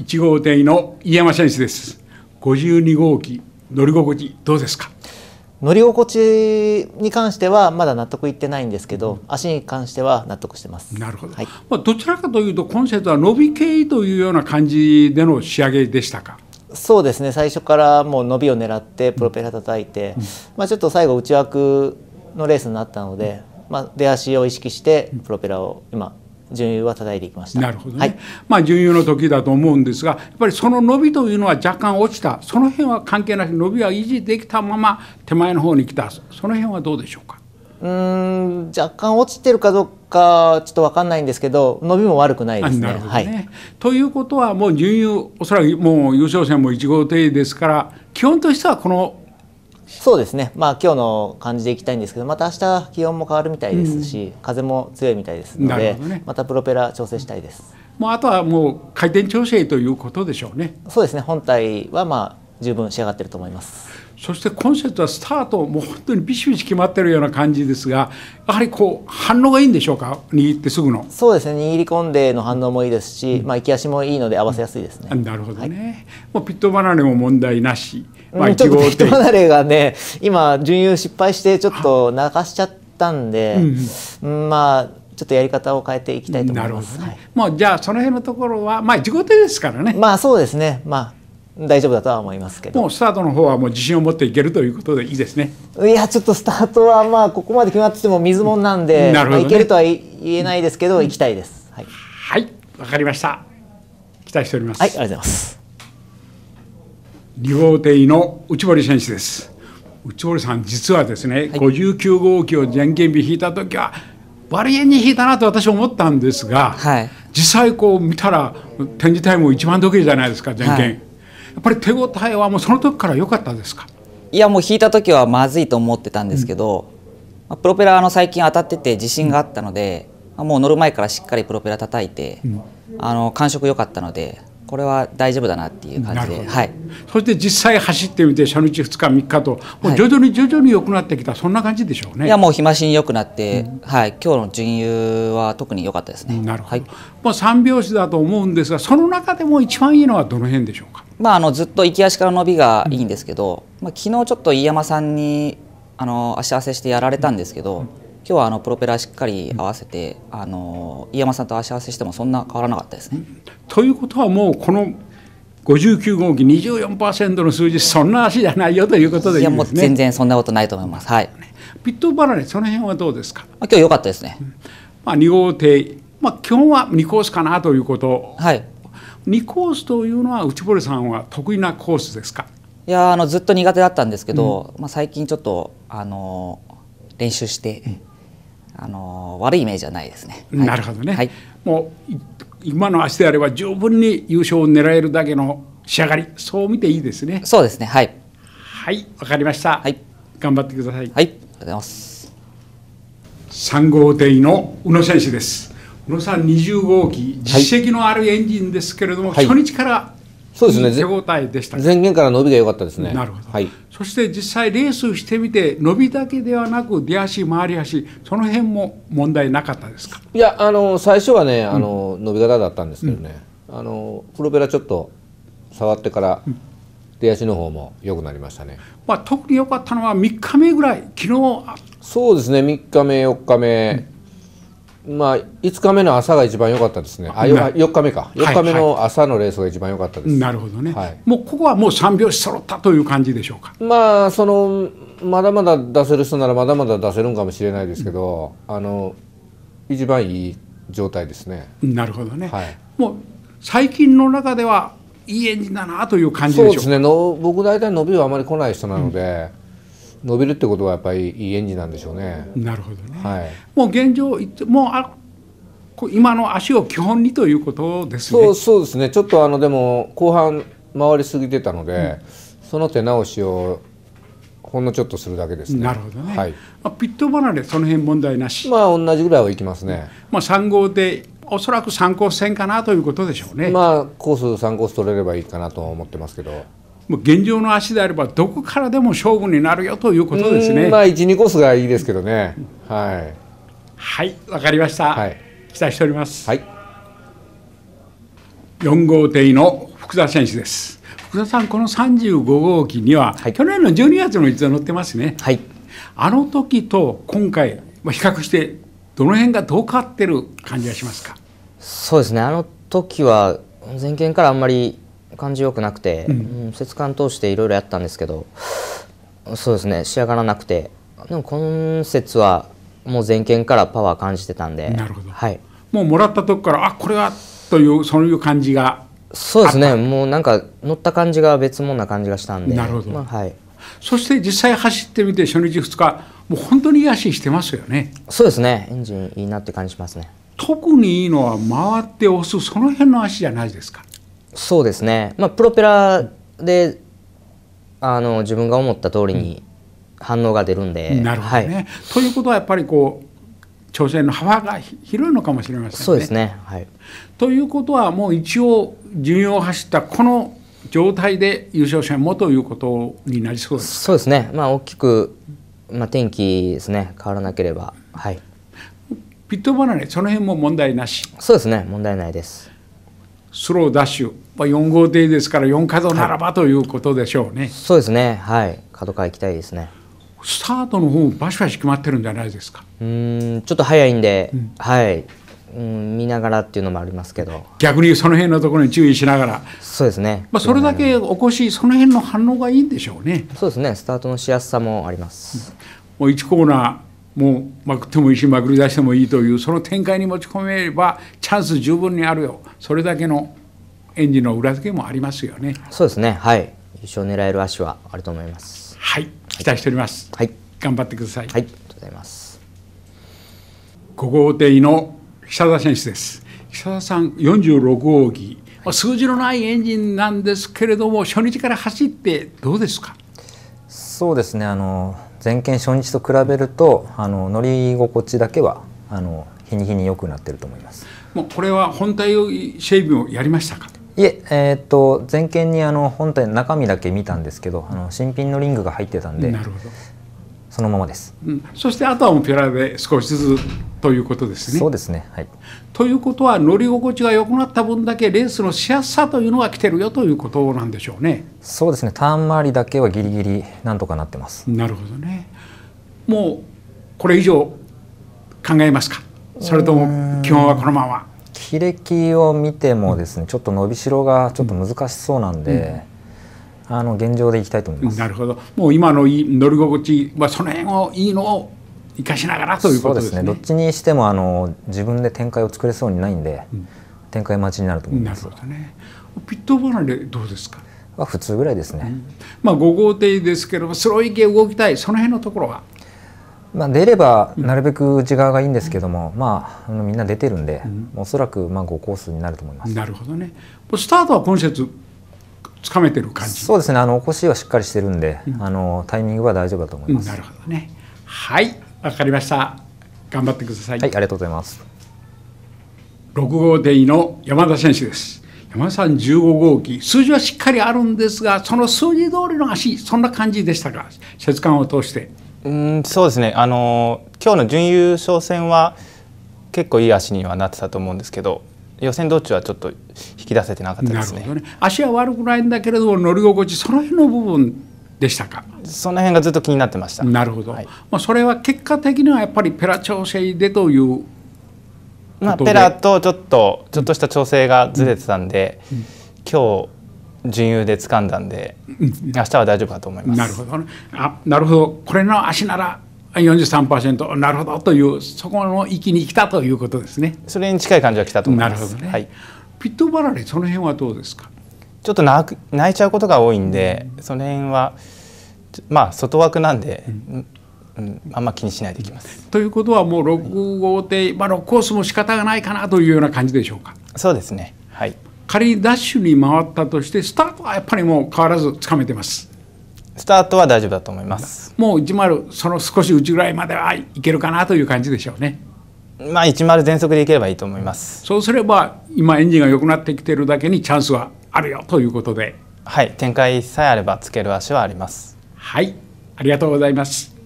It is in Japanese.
1号艇の飯山選手です。52号機乗り心地どうですか乗り心地に関してはまだ納得いってないんですけど、うん、足に関しては納得してますなるほど、はい、まあ、どちらかというと今シーズンは伸び系というような感じでの仕上げでしたかそうですね最初からもう伸びを狙ってプロペラ叩いて、うん、まあ、ちょっと最後内枠のレースになったので、まあ、出足を意識してプロペラを今順位は叩いていきましたなるほど、ね、はい、まあ順位の時だと思うんですがやっぱりその伸びというのは若干落ちたその辺は関係なく伸びは維持できたまま手前の方に来たその辺はどうでしょうかうん若干落ちてるかどうかちょっと分かんないんですけど伸びも悪くないですね。ねはい、ということはもう準優おそらくもう優勝戦も1号艇ですから基本としてはこのそうですね、まあ今日の感じでいきたいんですけど、また明日気温も変わるみたいですし、うん、風も強いみたいですので、ね、またプロペラ調整したいです。もうあとはもう回転調整ということでしょうね。そうですね、本体はまあ十分仕上がっていると思います。そしてコンセプトはスタート、もう本当にビシビシ決まってるような感じですが、やはりこう反応がいいんでしょうか、握ってすぐの。そうですね、握り込んでの反応もいいですし、うん、まあ、行き足もいいので、合わせやすいですね。なるほどね、はい、もうピット離れも問題なし。まあ、1号店。人離れがね、今、準優失敗して、ちょっと流しちゃったんで、うん、まあ、ちょっとやり方を変えていきたいと思います。はい、もうじゃあその辺のところはまあ自己手ですからね。まあそうですね。まあ大丈夫だとは思いますけど。もうスタートの方はもう自信を持っていけるということでいいですね。いやちょっとスタートはまあここまで決まってても水もんなんで、なるほど、ねまあ、いけるとは言えないですけど、行きたいです。はい。はい、わかりました。期待しております。はい、ありがとうございます。理法廷の内堀選手です。内堀さん、実はですね、はい、59号機を全ゃ日引いた時は、割合に引いたなと私は思ったんですが、はい、実際こう見たら、展示タイム一番得意じゃないですか、全ゃはい、やっぱり手応えはもうその時から良かったですかいや、もう引いた時はまずいと思ってたんですけど、うん、プロペラの最近当たってて自信があったので、うん、もう乗る前からしっかりプロペラ叩いて、うん、あの感触良かったので、これは大丈夫だなっていう感じで、はい、そして実際走ってみて初日2日3日ともう徐々に徐々に良くなってきた、はい、そんな感じでしょうねいやもう日増しに良くなって、うん、はい今日の準優は特に良かったですねなるほど、はい、三拍子だと思うんですがその中でも一番いいのはどの辺でしょうかまああのずっと行き足から伸びがいいんですけど、うん、まあ昨日ちょっと飯山さんにあの足合わせしてやられたんですけど、うん今日はあのプロペラしっかり合わせて、うん、あの井山さんと足合わせしてもそんな変わらなかったですね。ということはもうこの59号機24%の数字そんな足じゃないよということでいいです、ね、いやもう全然そんなことないと思います。はい、ピットバラレその辺はどうですか、まあ、今日良かったですね、まあ、2号艇、まあ、基本は2コースかなということ、はい、2コースというのは内堀さんは得意なコースですかいやあのずっと苦手だったんですけど、うん、まあ、最近ちょっとあの練習して、うんあの悪いイメージはないですね。なるほどね、はい、もう今の足であれば十分に優勝を狙えるだけの仕上がりそう見ていいですね。そうですねはいはいわかりました、はい、頑張ってください。はいありがとうございます。三号艇の宇野選手です。宇野さん二十号機実績のあるエンジンですけれども、はい、初日からそうですね手応でした前言から伸びが良かったですねなるほど、はい、そして実際レースしてみて伸びだけではなく出足回り足その辺も問題なかったですかいやあの最初はねあの、伸び方だったんですけどね、うん、あのプロペラちょっと触ってから、うん出足の方も良くなりましたね。まあ特に良かったのは3日目ぐらい、昨日そうですね、3日目、4日目、うんまあ、5日目の朝が一番良かったですねあよ4日目か4日目の朝のレースが一番良かったです、なるほどね、はい、もうここはもう3拍子揃ったという感じでしょうかまあそのまだまだ出せる人ならまだまだ出せるんかもしれないですけど、うん、あの一番いい状態ですねなるほどね、はい、もう最近の中ではいい演技だなという感じでしょうそうですねの僕大体伸びはあまり来ない人なので、うん伸びるってことはやっぱりいいエンジンなんでしょうね。なるほどね。はい、もう現状いもうあ今の足を基本にということですね。そうそうですね。ちょっとあのでも後半回りすぎてたので、うん、その手直しをほんのちょっとするだけですね。なるほどね。はい、まあ、ピット離れその辺問題なし。まあ同じぐらいはいきますね。まあ三号でおそらく参考線かなということでしょうね。まあコース参考ス取れればいいかなと思ってますけど。もう現状の足であればどこからでも勝負になるよということですね。まあ1、2コースがいいですけどね。はい。はい、わかりました。はい、期待しております。はい。4号艇の福田選手です。福田さん、この35号機には、はい、去年の12月の一度乗ってますね。はい。あの時と今回、まあ、比較してどの辺がどう変わってる感じがしますか。そうですね。あの時は前見からあんまり感じよくなくて、うん、節間通していろいろやったんですけどそうですね仕上がらなくてでも今節はもう前件からパワー感じてたんでなるほど、はい、もうもらったとこからあこれはというそういう感じがそうですねもうなんか乗った感じが別物な感じがしたんでなるほど、まあ、はい、そして実際走ってみて初日2日もう本当にいい足してますよねそうですねエンジンいいなって感じしますね特にいいのは回って押すその辺の足じゃないですかそうですね、まあ、プロペラであの自分が思った通りに反応が出るんで。なるほどね、はい、ということはやっぱりこう調整の幅が広いのかもしれませんね。そうですね、はい、ということはもう一応順位を走ったこの状態で優勝者もということになりそうですそうですね、まあ、大きく、まあ、天気ですね変わらなければ。はいピット離れ、その辺も問題なし。そうですね、問題ないです。スローダッシュ、まあ、4号艇ですから4角ならばということでしょうね、はい、そうですねはい角から行きたいですねスタートの方バシバシ決まってるんじゃないですかうんちょっと早いんで、うん、はいうん、見ながらっていうのもありますけど逆にその辺のところに注意しながらそうですね、まあ、それだけおこしその辺の反応がいいんでしょうねそうですねスタートのしやすさもあります、うん、もう1コーナーもうまくってもいいしまくり出してもいいというその展開に持ち込めればチャンス十分にあるよそれだけのエンジンの裏付けもありますよねそうですねはい優勝狙える足はあると思いますはい期待しております、はい、頑張ってくださいはいありがとうございます5号艇の久田選手です久田さん46号機、はい、数字のないエンジンなんですけれども初日から走ってどうですかそうですねあの全検初日と比べるとあの乗り心地だけはあの日に日に良くなってると思いますもうこれは本体をシェイブをやりましたかいええーと、と全検にあの本体の中身だけ見たんですけどあの新品のリングが入ってたんでなるほどそのままです、うん、そしてあとはもうピュラで少しずつということですね。そうですね、はい、ということは乗り心地が良くなった分だけレースのしやすさというのは来てるよということなんでしょうね。そうですねターン周りだけはギリギリなんとかなってます。なるほどねもうこれ以上考えますかそれとも基本はこのまま切れ木を見てもですね、ちょっと伸びしろがちょっと難しそうなんで、うん、あの現状でいきたいと思いますなるほどもう今の乗り心地はその辺をいいのを生かしながらということですね。そうですねどっちにしてもあの自分で展開を作れそうにないんで、うん、展開待ちになると思います。なるほどね。ピットボランでどうですか。は普通ぐらいですね。うん、まあ5号艇ですけどもスローイ系動きたいその辺のところは。まあ、出ればなるべく内側がいいんですけども、うん、まあ、あのみんな出てるんで、うん、おそらくまあ5コースになると思います。なるほどねスタートは今節つかめてる感じそうですねあのお腰はしっかりしてるんで、うん、あのタイミングは大丈夫だと思います。なるほどねはいわかりました。頑張ってください。はい、ありがとうございます。六号デイの山田選手です。山田さん15号機、数字はしっかりあるんですが、その数字通りの足、そんな感じでしたか、節間を通して。うんそうですねあの今日の準優勝戦は結構いい足にはなってたと思うんですけど予選道中はちょっと引き出せてなかったですね、ね、足は悪くないんだけれども乗り心地その辺の部分でしたかその辺がずっと気になってましたなるほど、はい、まあ、それは結果的にはやっぱりペラ調整でというまあ、ペラとちょっとちょっとした調整がずれてたんで、うんうん、今日準優で掴んだんで、明日は大丈夫かと思います。なるほど、ね、あなるほどこれの足なら43%なるほどというそこの域に来たということですね。それに近い感じは来たと思います。なるほどね。はい、ピットバラレその辺はどうですか。ちょっと泣く泣いちゃうことが多いんで、その辺はまあ外枠なんで、うんうん、あんま気にしないでいきます。ということはもう6号艇、まあ、6コースも仕方がないかなというような感じでしょうか。そうですね、はい、仮にダッシュに回ったとしてスタートはやっぱりもう変わらずつかめてます。スタートは大丈夫だと思います。もう1その少し内ぐらいまではいけるかなという感じでしょうね。まあ1全速でいければいいと思います。そうすれば今エンジンが良くなってきてるだけにチャンスはあるよということではい展開さえあればつける足はありますはいありがとうございます